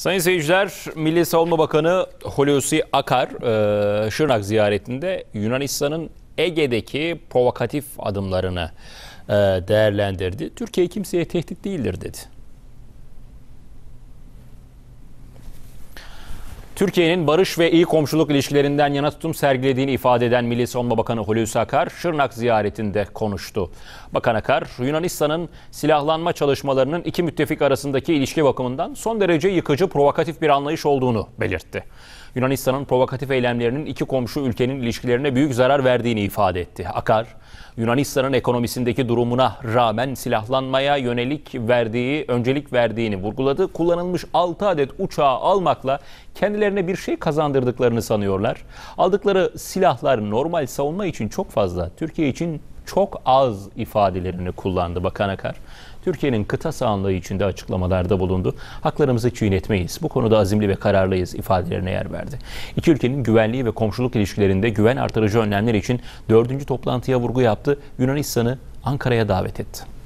Sayın seyirciler, Milli Savunma Bakanı Hulusi Akar e, Şırnak ziyaretinde Yunanistan'ın Ege'deki provokatif adımlarını e, değerlendirdi. Türkiye kimseye tehdit değildir dedi. Türkiye'nin barış ve iyi komşuluk ilişkilerinden yana tutum sergilediğini ifade eden Milli Savunma Bakanı Hulusi Akar, Şırnak ziyaretinde konuştu. Bakan Akar, Yunanistan'ın silahlanma çalışmalarının iki müttefik arasındaki ilişki bakımından son derece yıkıcı, provokatif bir anlayış olduğunu belirtti. Yunanistan'ın provokatif eylemlerinin iki komşu ülkenin ilişkilerine büyük zarar verdiğini ifade etti. Akar, Yunanistan'ın ekonomisindeki durumuna rağmen silahlanmaya yönelik verdiği, öncelik verdiğini vurguladı. Kullanılmış 6 adet uçağı almakla kendilerine bir şey kazandırdıklarını sanıyorlar. Aldıkları silahlar normal savunma için çok fazla. Türkiye için çok az ifadelerini kullandı Bakan Akar. Türkiye'nin kıta sahanlığı içinde açıklamalarda bulundu. Haklarımızı çiğnetmeyiz, bu konuda azimli ve kararlıyız ifadelerine yer verdi. İki ülkenin güvenliği ve komşuluk ilişkilerinde güven artırıcı önlemler için dördüncü toplantıya vurgu yaptı. Yunanistan'ı Ankara'ya davet etti.